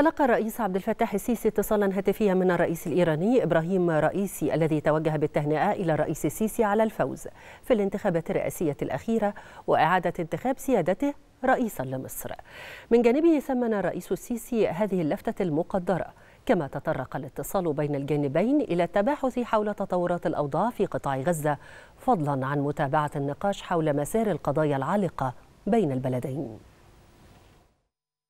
تلقى الرئيس عبد الفتاح السيسي اتصالا هاتفيا من الرئيس الإيراني إبراهيم رئيسي الذي توجه بالتهنئة إلى الرئيس السيسي على الفوز في الانتخابات الرئاسية الأخيرة وإعادة انتخاب سيادته رئيسا لمصر من جانبه ثمن الرئيس السيسي هذه اللفتة المقدرة كما تطرق الاتصال بين الجانبين إلى التباحث حول تطورات الأوضاع في قطاع غزة فضلا عن متابعة النقاش حول مسار القضايا العالقة بين البلدين